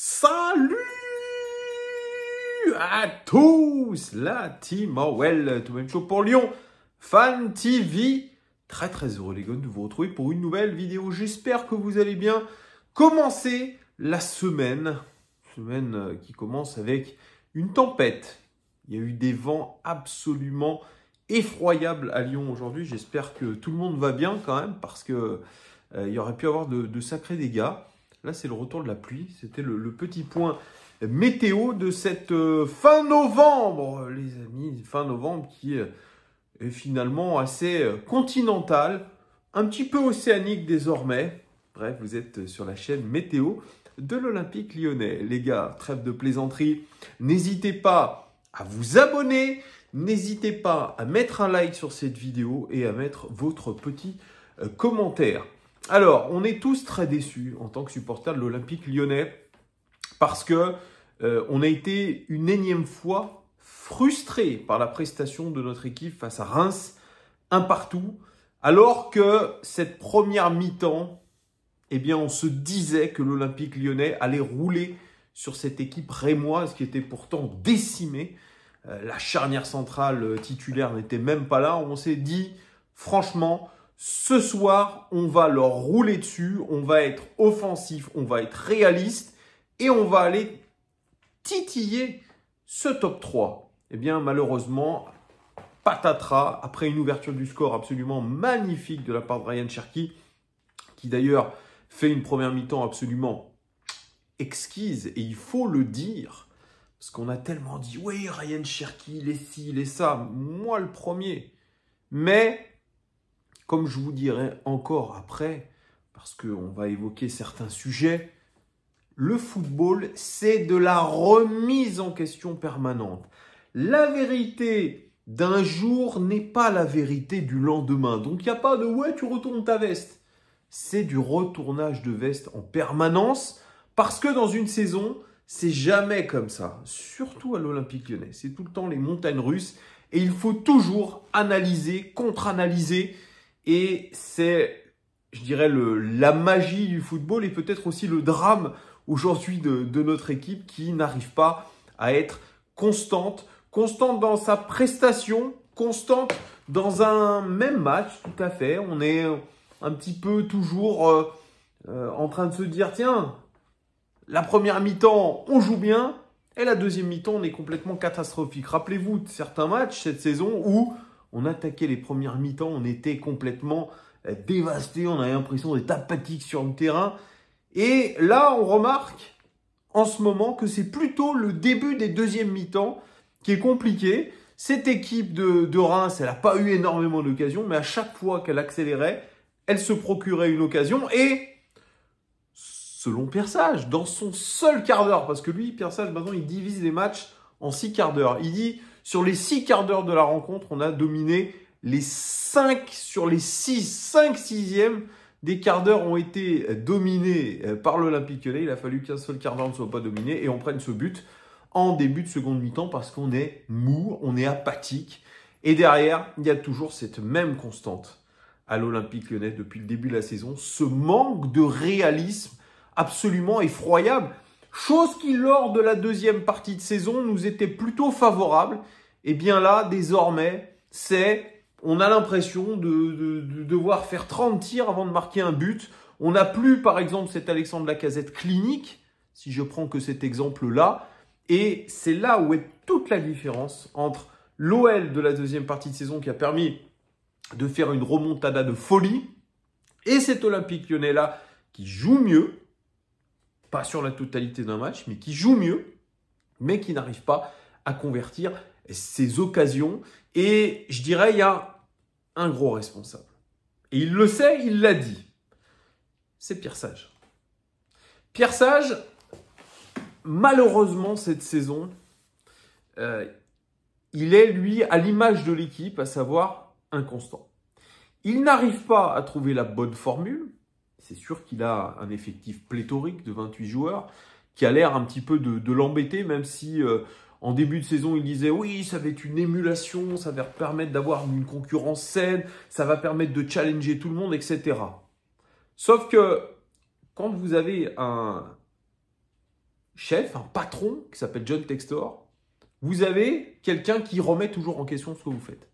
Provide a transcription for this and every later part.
Salut à tous, la team Orwell, tout même chaud pour Lyon, Fan TV. Très très heureux les gars de vous retrouver pour une nouvelle vidéo. J'espère que vous allez bien. commencer la semaine, semaine euh, qui commence avec une tempête. Il y a eu des vents absolument effroyables à Lyon aujourd'hui. J'espère que tout le monde va bien quand même parce que euh, il y aurait pu avoir de sacrés dégâts. Là, c'est le retour de la pluie. C'était le, petit point météo de cette euh, fin novembre, les amis. Fin novembre qui euh, est finalement assez euh, continental, un petit peu océanique désormais. Bref, vous êtes sur la chaîne météo de l'Olympique lyonnais. Les gars, trêve de plaisanterie. N'hésitez pas à vous abonner. N'hésitez pas à mettre un like sur cette vidéo et à mettre votre petit commentaire. Alors, on est tous très déçus en tant que supporters de l'Olympique lyonnais parce que euh, on a été une énième fois frustrés par la prestation de notre équipe face à Reims, un partout, alors que cette première mi-temps, eh bien, on se disait que l'Olympique lyonnais allait rouler sur cette équipe rémoise qui était pourtant décimée. Euh, la charnière centrale euh, titulaire n'était même pas là. On s'est dit, franchement, ce soir, on va leur rouler dessus, on va être offensif, on va être réaliste et on va aller titiller ce top 3. Eh bien, malheureusement, patatras, après une ouverture du score absolument magnifique de la part de Ryan Cherky, qui d'ailleurs fait une première mi-temps absolument exquise, et il faut le dire, parce qu'on a tellement dit, oui, Ryan Cherky, il est ci, il ça, moi le premier. Mais comme je vous dirai encore après, parce qu'on va évoquer certains sujets, le football, c'est de la remise en question permanente. La vérité d'un jour n'est pas la vérité du lendemain. Donc il n'y a pas de ouais, tu retournes ta veste. C'est du retournage de veste en permanence, parce que dans une saison, c'est jamais comme ça, surtout à l'Olympique lyonnais. C'est tout le temps les montagnes russes et il faut toujours analyser, contre-analyser et c'est, je dirais, la magie du football et peut-être aussi le drame aujourd'hui de, notre équipe qui n'arrive pas à être constante, constante dans sa prestation, constante dans un même match, tout à fait. On est un petit peu toujours euh, euh, en train de se dire, tiens, la première mi-temps, on joue bien, et la deuxième mi-temps, on est complètement catastrophique. Rappelez-vous de certains matchs cette saison où on attaquait les premières mi-temps, on était complètement euh, dévasté, on avait l'impression d'être apathique sur le terrain. Et là, on remarque en ce moment que c'est plutôt le début des deuxièmes mi-temps qui est compliqué. Cette équipe de, Reims, elle n'a pas eu énormément d'occasions, mais à chaque fois qu'elle accélérait, elle se procurait une occasion et selon Persage, dans son seul quart d'heure, parce que lui, Persage, maintenant, il divise les matchs en six quarts d'heure. Il dit, sur les six quarts d'heure de la rencontre, on a dominé les 5 sur les 6, 5 sixièmes des quarts d'heure ont été dominés euh, par l'Olympique Lyonnais. Il a fallu qu'un seul quart d'heure ne soit pas dominé et on prenne ce but en début de seconde mi-temps parce qu'on est mou, on est apathique. Et derrière, il y a toujours cette même constante à l'Olympique lyonnais depuis le début de la saison, ce manque de réalisme absolument effroyable. Chose qui, lors de la deuxième partie de saison, nous était plutôt favorable. Et eh bien là, désormais, c'est, on a l'impression de, de, devoir faire 30 tirs avant de marquer un but. On n'a plus, par exemple, cet Alexandre Lacazette clinique, si je prends que cet exemple-là. Et c'est là où est toute la différence entre l'OL de la deuxième partie de saison qui a permis de faire une remontada de folie et cet Olympique lyonnais-là qui joue mieux, pas sur la totalité d'un match, mais qui joue mieux, mais qui n'arrive pas à convertir ses occasions. Et je dirais, il y a un gros responsable. Et il le sait, il l'a dit. C'est Pierre Sage. Pierre Sage, malheureusement, cette saison, euh, il est, lui, à l'image de l'équipe, à savoir inconstant. Il n'arrive pas à trouver la bonne formule c'est sûr qu'il a un effectif pléthorique de 28 joueurs qui a l'air un petit peu de, l'embêter, même si euh, en début de saison il disait oui, ça va être une émulation, ça va permettre d'avoir une concurrence saine, ça va permettre de challenger tout le monde, etc. Sauf que quand vous avez un chef, un patron qui s'appelle John Textor, vous avez quelqu'un qui remet toujours en question ce que vous faites.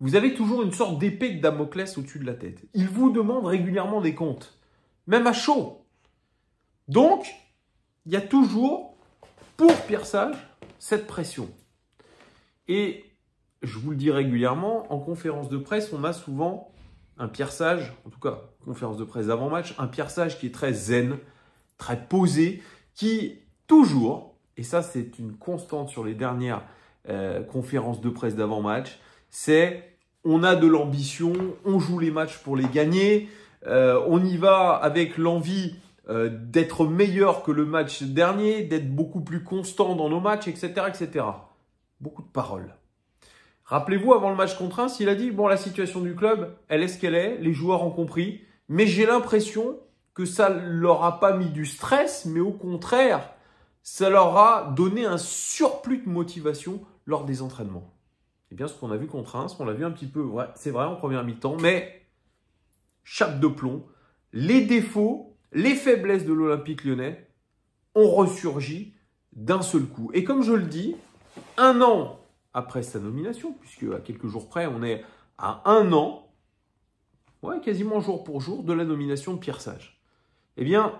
Vous avez toujours une sorte d'épée de Damoclès au-dessus de la tête. Il vous demande régulièrement des comptes, même à chaud. Donc, il y a toujours, pour Pierre cette pression. Et je vous le dis régulièrement, en conférence de presse, on a souvent un Pierre en tout cas, conférence de presse avant match, un Pierre qui est très zen, très posé, qui toujours, et ça c'est une constante sur les dernières euh, conférences de presse d'avant match, c'est on a de l'ambition, on joue les matchs pour les gagner, euh, on y va avec l'envie euh, d'être meilleur que le match dernier, d'être beaucoup plus constant dans nos matchs, etc., etc. Beaucoup de paroles. Rappelez-vous, avant le match contre Reims, il a dit, bon, la situation du club, elle est ce qu'elle est, les joueurs ont compris, mais j'ai l'impression que ça leur a pas mis du stress, mais au contraire, ça leur a donné un surplus de motivation lors des entraînements. Eh bien, ce qu'on a vu contre Reims, on l'a vu un petit peu, c'est vrai, en première mi-temps, mais chape de plomb, les défauts, les faiblesses de l'Olympique lyonnais ont ressurgi d'un seul coup. Et comme je le dis, un an après sa nomination, puisque à quelques jours près, on est à un an, ouais, quasiment jour pour jour, de la nomination de Pierre Sage. Eh bien,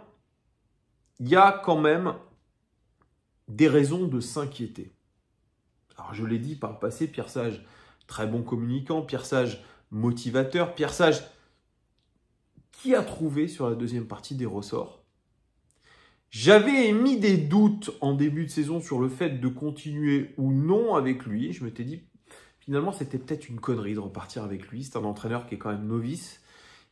il y a quand même des raisons de s'inquiéter je l'ai dit par le passé, Pierre Sage, très bon communicant, Pierre Sage, motivateur, Pierre Sage, qui a trouvé sur la deuxième partie des ressorts j'avais émis des doutes en début de saison sur le fait de continuer ou non avec lui. Je m'étais dit, finalement, c'était peut-être une connerie de repartir avec lui. C'est un entraîneur qui est quand même novice.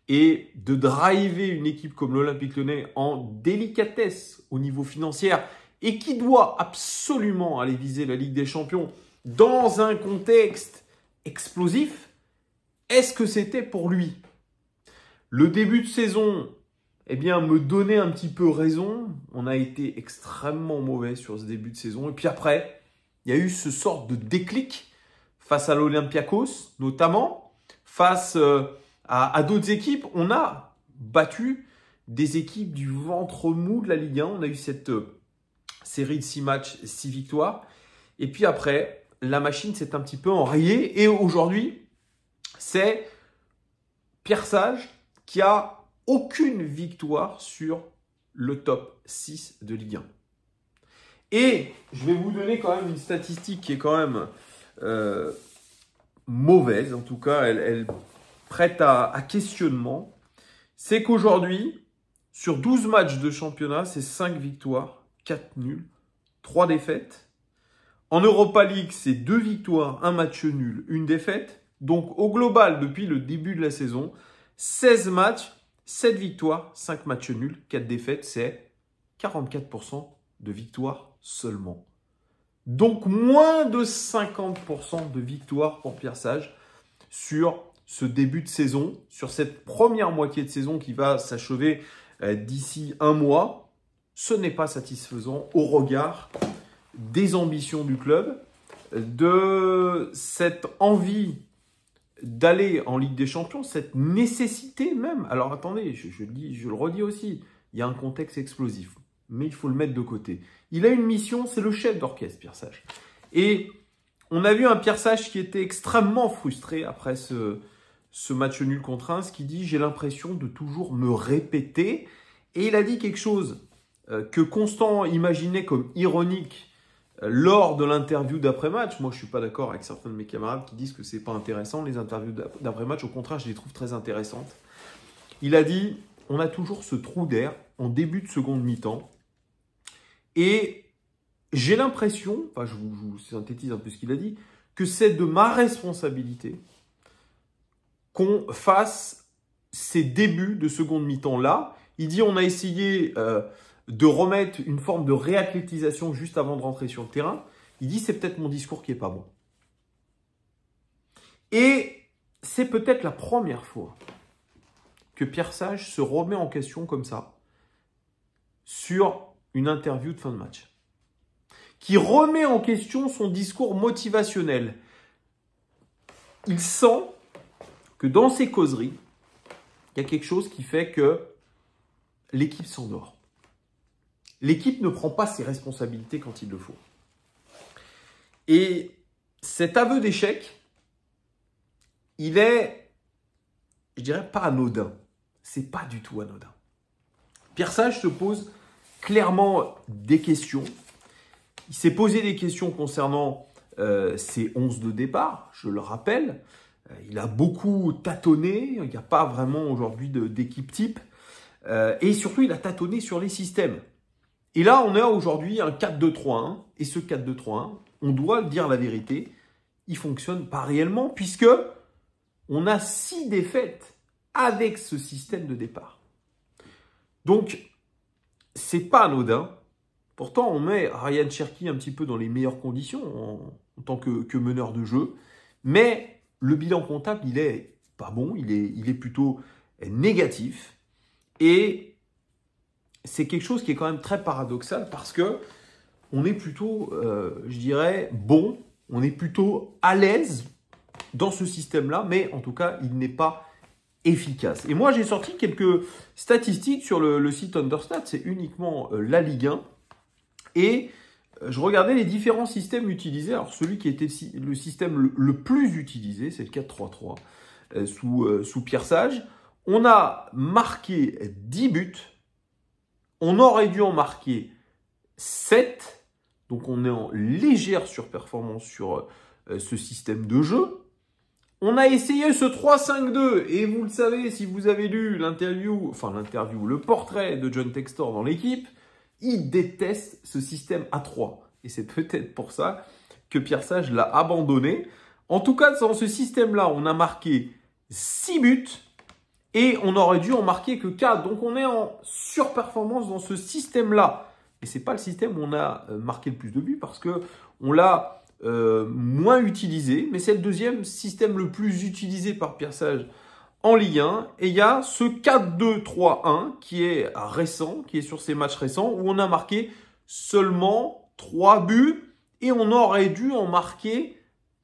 Et de driver une équipe comme l'Olympique lyonnais en délicatesse au niveau financier, et qui doit absolument aller viser la Ligue des Champions dans un contexte explosif, est-ce que c'était pour lui Le début de saison, eh bien, me donnait un petit peu raison. On a été extrêmement mauvais sur ce début de saison. Et puis après, il y a eu ce sort de déclic face à l'Olympiakos, notamment, face euh, à d'autres équipes. On a battu des équipes du ventre mou de la Ligue 1. On a eu cette euh, série de 6 matchs, 6 victoires. Et puis après, la machine s'est un petit peu enrayée. Et aujourd'hui, c'est Pierre Sage qui a aucune victoire sur le top 6 de Ligue 1. Et je vais vous donner quand même une statistique qui est quand même euh, mauvaise, en tout cas, elle, prête à, à questionnement. C'est qu'aujourd'hui, sur 12 matchs de championnat, c'est 5 victoires 4 nuls, 3 défaites. En Europa League, c'est 2 victoires, 1 match nul, 1 défaite. Donc au global, depuis le début de la saison, 16 matchs, 7 victoires, 5 matchs nuls, 4 défaites, c'est 44% de victoires seulement. Donc moins de 50% de victoires pour Pierre Sage sur ce début de saison, sur cette première moitié de saison qui va s'achever euh, d'ici un mois ce n'est pas satisfaisant au regard des ambitions du club, de cette envie d'aller en Ligue des Champions, cette nécessité même. Alors attendez, je, le redis aussi, il y a un contexte explosif, mais il faut le mettre de côté. Il a une mission, c'est le chef d'orchestre, Pierre Sage. Et on a vu un Pierre Sage qui était extrêmement frustré après ce, match nul contre Reims, qui dit « j'ai l'impression de toujours me répéter ». Et il a dit quelque chose euh, que Constant imaginait comme ironique euh, lors de l'interview d'après-match, moi je suis pas d'accord avec certains de mes camarades qui disent que c'est pas intéressant les interviews d'après-match, au contraire je les trouve très intéressantes. Il a dit on a toujours ce trou d'air en début de seconde mi-temps et j'ai l'impression, enfin je vous, synthétise un peu ce qu'il a dit, que c'est de ma responsabilité qu'on fasse ces débuts de seconde mi-temps là. Il dit on a essayé euh, de remettre une forme de réathlétisation juste avant de rentrer sur le terrain, il dit c'est peut-être mon discours qui est pas bon. Et c'est peut-être la première fois que Pierre Sage se remet en question comme ça sur une interview de fin de match qui remet en question son discours motivationnel. Il sent que dans ses causeries, il y a quelque chose qui fait que l'équipe s'endort. L'équipe ne prend pas ses responsabilités quand il le faut. Et cet aveu d'échec, il est, je dirais, pas anodin. C'est pas du tout anodin. Pierre Sage se pose clairement des questions. Il s'est posé des questions concernant euh, ses 11 de départ, je le rappelle. Euh, il a beaucoup tâtonné, il n'y a pas vraiment aujourd'hui d'équipe type. Euh, et surtout, il a tâtonné sur les systèmes. Et là, on a aujourd'hui un 4-2-3-1. Et ce 4-2-3-1, on doit dire la vérité, il fonctionne pas réellement puisque on a six défaites avec ce système de départ. Donc, c'est pas anodin. Pourtant, on met Ryan Cherky un petit peu dans les meilleures conditions en, tant que, meneur de jeu. Mais le bilan comptable, il est pas bon, il est, il est plutôt négatif. Et c'est quelque chose qui est quand même très paradoxal parce que on est plutôt, euh, je dirais, bon, on est plutôt à l'aise dans ce système-là, mais en tout cas, il n'est pas efficace. Et moi, j'ai sorti quelques statistiques sur le, site Understat, c'est uniquement euh, la Ligue 1, et euh, je regardais les différents systèmes utilisés. Alors, celui qui était le système le, plus utilisé, c'est le 4-3-3, sous, sous Pierre Sage. On a marqué 10 buts on aurait dû en marquer 7. Donc on est en légère surperformance sur euh, ce système de jeu. On a essayé ce 3-5-2 et vous le savez si vous avez lu l'interview, enfin l'interview, le portrait de John Textor dans l'équipe, il déteste ce système à 3. Et c'est peut-être pour ça que Pierre Sage l'a abandonné. En tout cas, dans ce système-là, on a marqué 6 buts et on aurait dû en marquer que 4. Donc on est en surperformance dans ce système-là. Et ce n'est pas le système où on a euh, marqué le plus de buts parce qu'on l'a euh, moins utilisé. Mais c'est le deuxième système le plus utilisé par Pierre en Ligue Et il y a ce 4-2-3-1 qui est récent, qui est sur ces matchs récents, où on a marqué seulement 3 buts et on aurait dû en marquer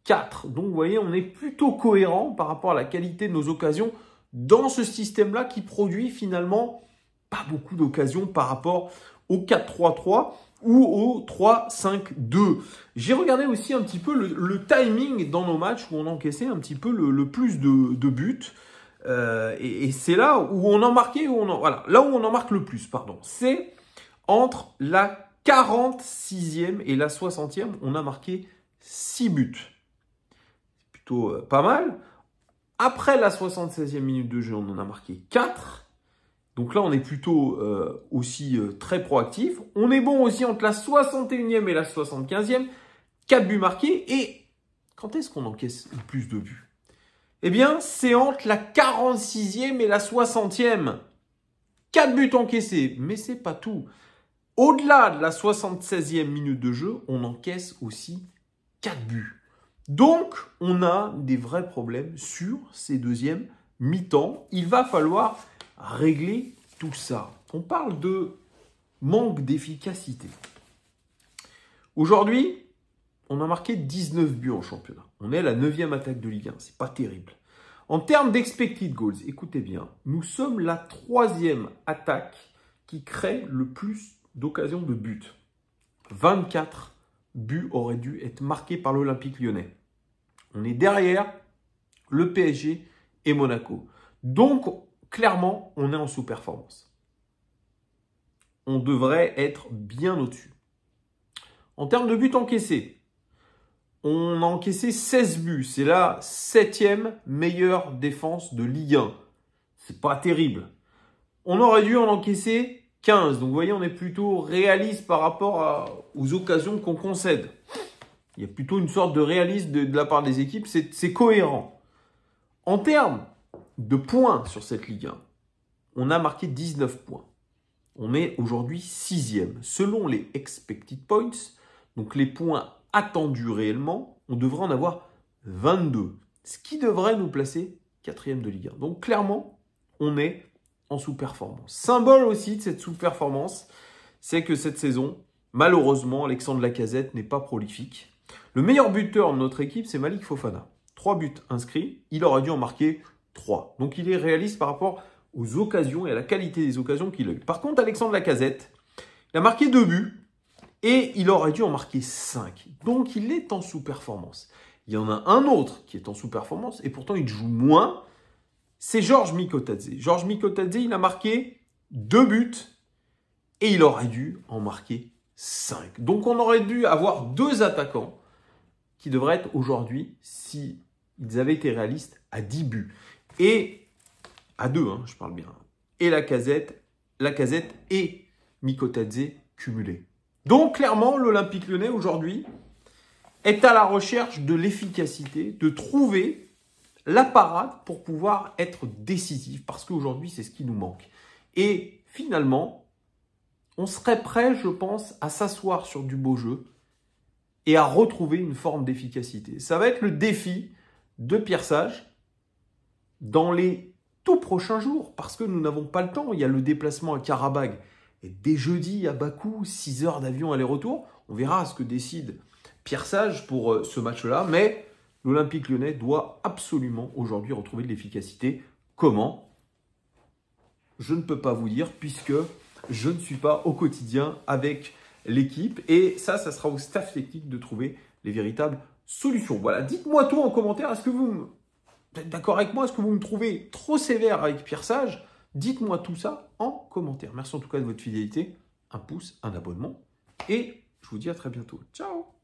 4. Donc vous voyez, on est plutôt cohérent par rapport à la qualité de nos occasions dans ce système-là qui produit finalement pas beaucoup d'occasions par rapport au 4-3-3 ou au 3-5-2. J'ai regardé aussi un petit peu le, timing dans nos matchs où on encaissait un petit peu le, plus de, buts. Euh, et, c'est là où on en marquait, où on voilà, là où on en marque le plus, pardon. C'est entre la 46e et la 60e, on a marqué 6 buts. C'est plutôt euh, pas mal. Après la 76e minute de jeu, on en a marqué 4. Donc là, on est plutôt euh, aussi euh, très proactif. On est bon aussi entre la 61e et la 75e. 4 buts marqués. Et quand est-ce qu'on encaisse le plus de buts Eh bien, c'est entre la 46e et la 60e. 4 buts encaissés. Mais c'est pas tout. Au-delà de la 76e minute de jeu, on encaisse aussi 4 buts. Donc, on a des vrais problèmes sur ces deuxièmes mi-temps. Il va falloir régler tout ça. On parle de manque d'efficacité. Aujourd'hui, on a marqué 19 buts en championnat. On est la 9 attaque de Ligue 1. C'est pas terrible. En termes d'expected goals, écoutez bien, nous sommes la troisième attaque qui crée le plus d'occasions de but. 24 buts auraient dû être marqués par l'Olympique lyonnais. On est derrière le PSG et Monaco. Donc, clairement, on est en sous-performance. On devrait être bien au-dessus. En termes de buts encaissés, on a encaissé 16 buts. C'est la septième meilleure défense de Ligue 1. C'est pas terrible. On aurait dû en encaisser 15. Donc vous voyez, on est plutôt réaliste par rapport aux occasions qu'on concède. Il y a plutôt une sorte de réalisme de, la part des équipes, c'est cohérent. En termes de points sur cette Ligue 1, on a marqué 19 points. On est aujourd'hui sixième. Selon les expected points, donc les points attendus réellement, on devrait en avoir 22. Ce qui devrait nous placer quatrième de Ligue 1. Donc clairement, on est en sous-performance. Symbole aussi de cette sous-performance, c'est que cette saison, malheureusement, Alexandre Lacazette n'est pas prolifique. Le meilleur buteur de notre équipe, c'est Malik Fofana. Trois buts inscrits, il aurait dû en marquer trois. Donc il est réaliste par rapport aux occasions et à la qualité des occasions qu'il a eues. Par contre, Alexandre Lacazette, il a marqué deux buts et il aurait dû en marquer cinq. Donc il est en sous-performance. Il y en a un autre qui est en sous-performance et pourtant il joue moins. C'est Georges Mikotadze. Georges Mikotadze, il a marqué deux buts et il aurait dû en marquer 5. Donc on aurait dû avoir deux attaquants qui devraient être aujourd'hui, si ils avaient été réalistes, à 10 buts. Et à 2, hein, je parle bien. Et la casette, la casette et Mikotadze cumulés. Donc clairement, l'Olympique lyonnais aujourd'hui est à la recherche de l'efficacité, de trouver la parade pour pouvoir être décisif, parce qu'aujourd'hui c'est ce qui nous manque. Et finalement, on serait prêt, je pense, à s'asseoir sur du beau jeu et à retrouver une forme d'efficacité. Ça va être le défi de Pierre Sage dans les tout prochains jours, parce que nous n'avons pas le temps. Il y a le déplacement à Karabagh. Et dès jeudi, à Bakou, 6 heures d'avion aller-retour, on verra ce que décide Pierre Sage pour euh, ce match-là. Mais l'Olympique lyonnais doit absolument aujourd'hui retrouver de l'efficacité. Comment Je ne peux pas vous dire, puisque je ne suis pas au quotidien avec l'équipe. Et ça, ça sera au staff technique de trouver les véritables solutions. Voilà, dites-moi tout en commentaire. Est-ce que vous, êtes d'accord avec moi Est-ce que vous me trouvez trop sévère avec Pierre Sage Dites-moi tout ça en commentaire. Merci en tout cas de votre fidélité. Un pouce, un abonnement. Et je vous dis à très bientôt. Ciao